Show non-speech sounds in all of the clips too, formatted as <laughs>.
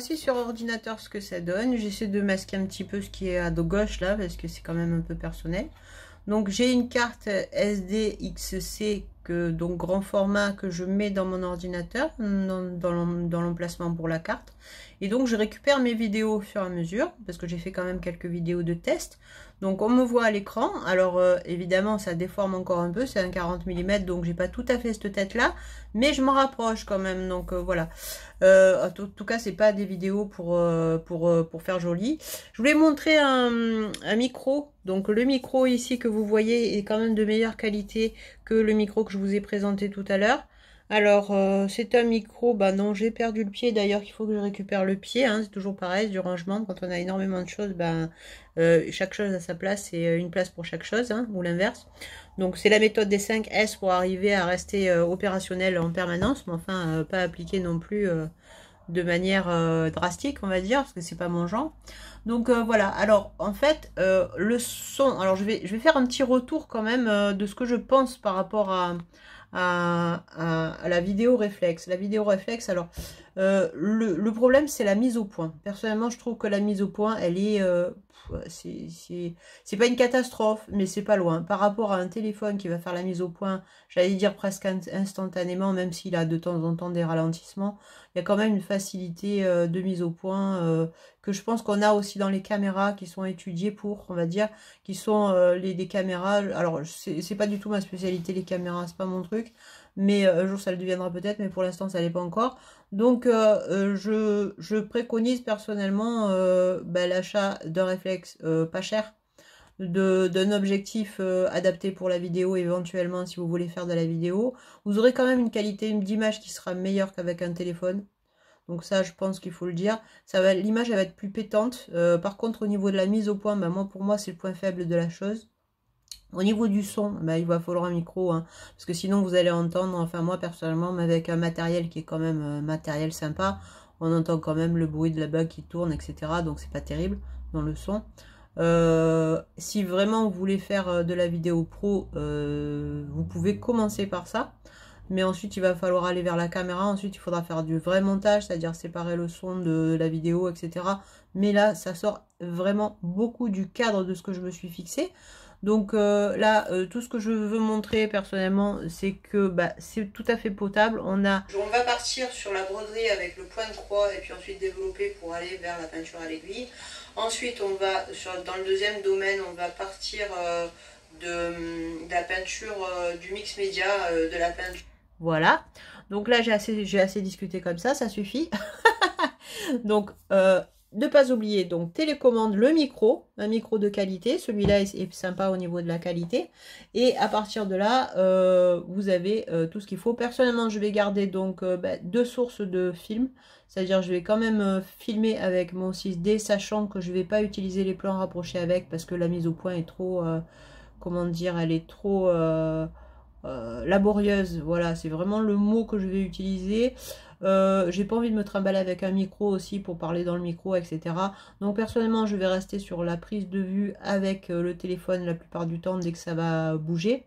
sur ordinateur ce que ça donne. J'essaie de masquer un petit peu ce qui est à gauche là, parce que c'est quand même un peu personnel. Donc j'ai une carte SDXC que donc grand format que je mets dans mon ordinateur, dans, l'emplacement pour la carte. Et donc je récupère mes vidéos sur fur mesure, parce que j'ai fait quand même quelques vidéos de test. Donc on me voit à l'écran, alors euh, évidemment ça déforme encore un peu, c'est un 40 mm donc j'ai pas tout à fait cette tête là, mais je m'en rapproche quand même, donc euh, voilà. Euh, en, tout, cas c'est pas des vidéos pour, pour, pour, faire joli. Je voulais montrer un, un, micro, donc le micro ici que vous voyez est quand même de meilleure qualité que le micro que je vous ai présenté tout à l'heure. Alors, euh, c'est un micro, bah non, j'ai perdu le pied, d'ailleurs qu'il faut que je récupère le pied, hein. c'est toujours pareil, du rangement, quand on a énormément de choses, ben, chaque chose a sa place et euh, une place pour chaque chose, hein, ou l'inverse. Donc c'est la méthode des 5 S pour arriver à rester opérationnel en permanence, mais enfin, pas appliquer non plus de manière drastique, on va dire, parce que c'est pas mon genre. Donc voilà, alors en fait, le son, alors je vais, je vais faire un petit retour quand même de ce que je pense par rapport à à, la vidéo réflexe. La vidéo réflexe, alors euh, le, problème, c'est la mise au point. Personnellement, je trouve que la mise au point, elle est... Euh, c'est pas une catastrophe, mais c'est pas loin. Par rapport à un téléphone qui va faire la mise au point, j'allais dire presque instantanément, même s'il a de temps en temps des ralentissements, il y a quand même une facilité euh, de mise au point que je pense qu'on a aussi dans les caméras qui sont étudiées pour, on va dire, qui sont les, des caméras... Alors, c'est pas du tout ma spécialité, les caméras, c'est pas mon truc, mais euh, un jour ça le deviendra peut-être, mais pour l'instant ça l'est pas encore. Donc euh, euh, je, préconise personnellement bah, l'achat d'un réflexe pas cher, d'un objectif adapté pour la vidéo éventuellement si vous voulez faire de la vidéo. Vous aurez quand même une qualité d'image qui sera meilleure qu'avec un téléphone. Donc ça, je pense qu'il faut le dire. Ça va, l'image va être plus pétante. par contre, au niveau de la mise au point, bah, moi, pour moi, c'est le point faible de la chose. Au niveau du son, ben, il va falloir un micro, hein, parce que sinon vous allez entendre, enfin moi personnellement, mais avec un matériel qui est quand même euh, matériel sympa, on entend quand même le bruit de la bague qui tourne, etc. Donc c'est pas terrible dans le son. Euh, si vraiment vous voulez faire euh, de la vidéo pro, vous pouvez commencer par ça. Mais ensuite, il va falloir aller vers la caméra. Ensuite, il faudra faire du vrai montage, c'est-à-dire séparer le son de la vidéo, etc. Mais là, ça sort vraiment beaucoup du cadre de ce que je me suis fixé. Donc euh, là, euh, tout ce que je veux montrer personnellement, c'est que bah, c'est tout à fait potable. On, a... on va partir sur la broderie avec le point de croix et puis ensuite développer pour aller vers la peinture à l'aiguille. Ensuite, on va dans le deuxième domaine, on va partir euh, de, la peinture du mix média, de la peinture. Voilà. Donc là, j'ai assez, assez discuté comme ça, ça suffit. <laughs> Donc, ne pas oublier, donc télécommande le micro, un micro de qualité, celui-là est, sympa au niveau de la qualité, et à partir de là, euh, vous avez euh, tout ce qu'il faut. Personnellement, je vais garder donc euh, bah, deux sources de films, c'est-à-dire je vais quand même filmer avec mon 6D, sachant que je ne vais pas utiliser les plans rapprochés avec, parce que la mise au point est trop, comment dire, elle est trop... Euh, laborieuse. Voilà, c'est vraiment le mot que je vais utiliser. Euh, j'ai pas envie de me trimballer avec un micro aussi pour parler dans le micro, etc. Donc personnellement, je vais rester sur la prise de vue avec euh, le téléphone la plupart du temps dès que ça va bouger.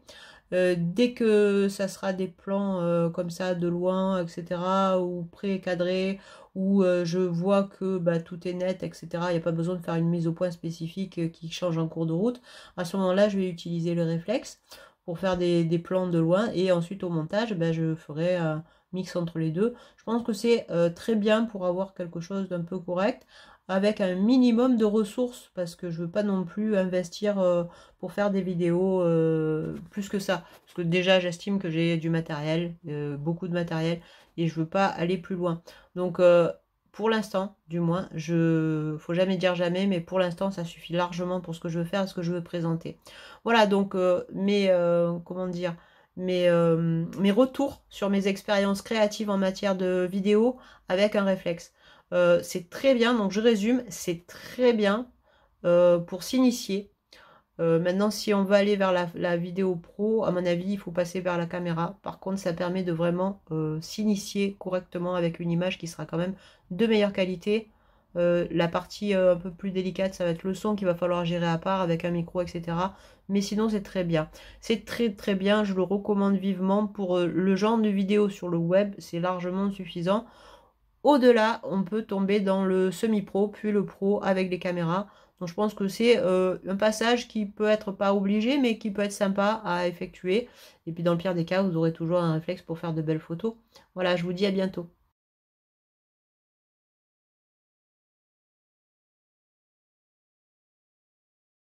dès que ça sera des plans comme ça de loin, etc., ou pré cadré où je vois que bah, tout est net, etc., il n'y a pas besoin de faire une mise au point spécifique qui change en cours de route, à ce moment-là, je vais utiliser le réflexe pour faire des, des, plans de loin. Et ensuite au montage, ben, je ferai un mix entre les deux. Je pense que c'est euh, très bien pour avoir quelque chose d'un peu correct avec un minimum de ressources parce que je veux pas non plus investir euh, pour faire des vidéos euh, plus que ça parce que déjà j'estime que j'ai du matériel beaucoup de matériel et je veux pas aller plus loin donc pour l'instant, du moins, je faut jamais dire jamais, mais pour l'instant, ça suffit largement pour ce que je veux faire, ce que je veux présenter. Voilà, donc euh, mes euh, comment dire, mes, euh, mes retours sur mes expériences créatives en matière de vidéo avec un réflexe. c'est très bien, donc je résume, c'est très bien pour s'initier, euh, maintenant, si on va aller vers la, vidéo pro, à mon avis, il faut passer vers la caméra. Par contre, ça permet de vraiment euh, s'initier correctement avec une image qui sera quand même de meilleure qualité. Euh, la partie un peu plus délicate, ça va être le son qu'il va falloir gérer à part avec un micro, etc. Mais sinon, c'est très bien. C'est très très bien, je le recommande vivement. Pour le genre de vidéo sur le web, c'est largement suffisant. Au-delà, on peut tomber dans le semi-pro, puis le pro avec les caméras. Donc je pense que c'est euh, un passage qui peut être pas obligé, mais qui peut être sympa à effectuer. Et puis dans le pire des cas, vous aurez toujours un réflexe pour faire de belles photos. Voilà, je vous dis à bientôt.